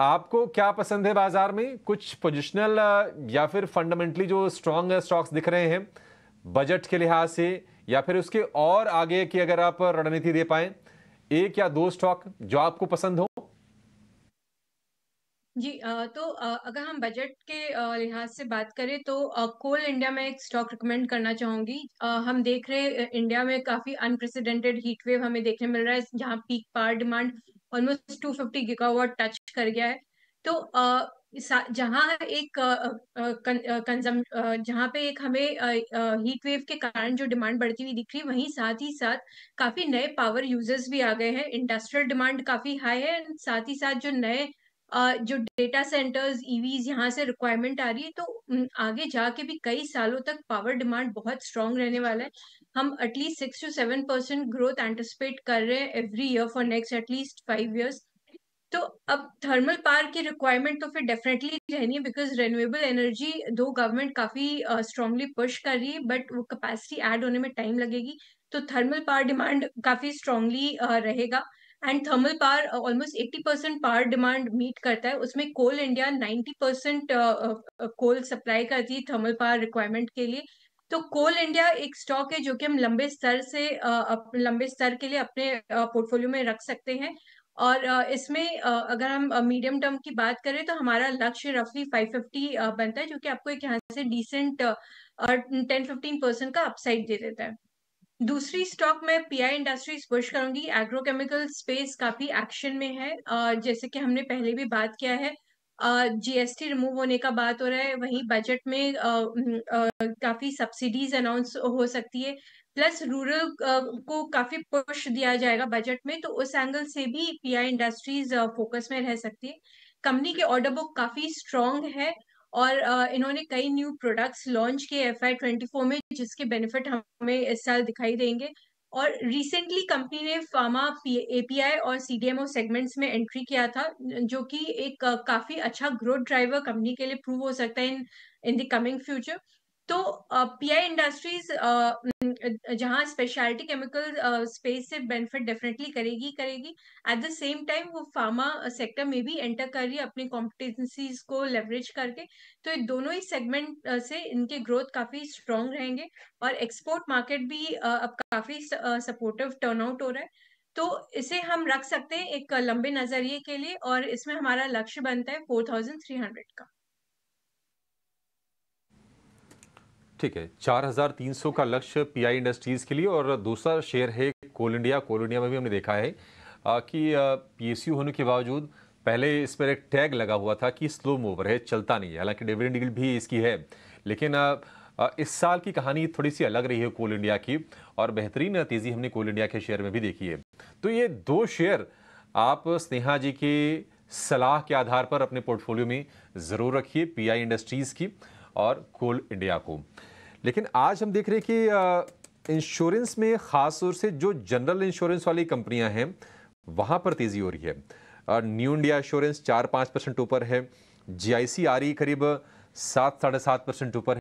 आपको क्या पसंद है बाजार में कुछ पोजिशनल या फिर फंडामेंटली जो स्ट्रांग स्टॉक्स दिख रहे हैं बजट के लिहाज से या फिर उसके और आगे की अगर आप रणनीति दे पाए एक या दो स्टॉक जो आपको पसंद हो जी तो अगर हम बजट के लिहाज से बात करें तो कोल इंडिया में एक स्टॉक रिकमेंड करना चाहूंगी हम देख रहे इंडिया में काफी अनप्रेसिडेंटेड हीट वेव हमें देखने मिल रहा है जहाँ peak power demand almost 250 gigawatt touch कर गया है तो जहाँ एक कंजम जहाँ पे एक हमें हीट वेव के कारण जो डिमांड बढ़ती हुई दिख रही है वहीं साथ ही साथ काफी नए पावर यूजर्स भी आ गए हैं इंडस्ट्रियल डिमांड काफी हाई है साथ ही साथ जो नए जो डेटा सेंटर्स ईवीज यहाँ से रिक्वायरमेंट आ रही है तो आगे जाके भी कई सालों तक पावर डिमांड बहुत स्ट्रांग रहने वाला है हम at least six to seven percent growth anticipate कर रहे हैं every year for next at least five years तो अब थर्मल पावर की रिक्वायरमेंट तो फिर डेफिनेटली रहनी है बिकॉज रेन्यूएबल एनर्जी दो गवर्नमेंट काफी स्ट्रांगली पुश कर रही है बट वो कैपेसिटी एड होने में टाइम लगेगी तो थर्मल पावर डिमांड काफी स्ट्रांगली रहेगा and thermal power almost eighty percent power demand meet करता है उसमें Coal India ninety percent coal supply करती है थर्मल पावर रिक्वायरमेंट के लिए तो कोल इंडिया एक स्टॉक है जो कि हम लंबे स्तर से uh, लंबे स्तर के लिए अपने पोर्टफोलियो uh, में रख सकते हैं और uh, इसमें uh, अगर हम मीडियम uh, टर्म की बात करें तो हमारा लक्ष्य रफली 550 बनता है जो कि आपको एक यहाँ से डिसेंट टेन फिफ्टीन परसेंट का अपसाइड दे देता है दूसरी स्टॉक मैं पीआई इंडस्ट्रीज पुश करूंगी एग्रोकेमिकल स्पेस काफी एक्शन में है जैसे कि हमने पहले भी बात किया है जीएसटी रिमूव होने का बात हो रहा है वहीं बजट में काफी सब्सिडीज अनाउंस हो सकती है प्लस रूरल को काफी पुश दिया जाएगा बजट में तो उस एंगल से भी पीआई इंडस्ट्रीज फोकस में रह सकती है कंपनी के ऑर्डर बुक काफी स्ट्रांग है और इन्होंने कई न्यू प्रोडक्ट्स लॉन्च किए एफ आई ट्वेंटी फोर में जिसके बेनिफिट हमें इस साल दिखाई देंगे और रिसेंटली कंपनी ने फार्मा एपीआई और सीडीएमओ सेगमेंट्स में एंट्री किया था जो कि एक काफी अच्छा ग्रोथ ड्राइवर कंपनी के लिए प्रूव हो सकता है in in the coming future तो पीआई इंडस्ट्रीज जहां स्पेशलिटी केमिकल स्पेस से बेनिफिट डेफिनेटली करेगी करेगी एट द सेम टाइम वो फार्मा सेक्टर में भी एंटर कर रही है अपनी कॉम्पिटेंसीज को लेवरेज करके तो ये दोनों ही सेगमेंट से इनके ग्रोथ काफी स्ट्रांग रहेंगे और एक्सपोर्ट मार्केट भी अब काफी सपोर्टिव टर्न आउट हो रहा है तो इसे हम रख सकते हैं एक लंबे नजरिए के लिए और इसमें हमारा लक्ष्य बनता है फोर थाउजेंड थ्री हंड्रेड का ठीक है 4,300 का लक्ष्य पीआई इंडस्ट्रीज़ के लिए और दूसरा शेयर है कोल इंडिया कोल इंडिया में भी हमने देखा है कि पीएसयू होने के बावजूद पहले इस पर एक टैग लगा हुआ था कि स्लो मूवर है चलता नहीं है हालांकि डिविडेंड डील भी इसकी है लेकिन इस साल की कहानी थोड़ी सी अलग रही है कोल इंडिया की और बेहतरीन तेज़ी हमने कोल इंडिया के शेयर में भी देखी है तो ये दो शेयर आप स्नेहा जी की सलाह के आधार पर अपने पोर्टफोलियो में ज़रूर रखिए पीआई इंडस्ट्रीज़ की और कोल इंडिया को लेकिन आज हम देख रहे हैं कि इंश्योरेंस में ख़ास तौर से जो जनरल इंश्योरेंस वाली कंपनियां हैं वहां पर तेज़ी हो रही है न्यू इंडिया इंश्योरेंस चार पाँच परसेंट ऊपर है जीआईसी आ रही करीब सात साढ़े सात परसेंट ऊपर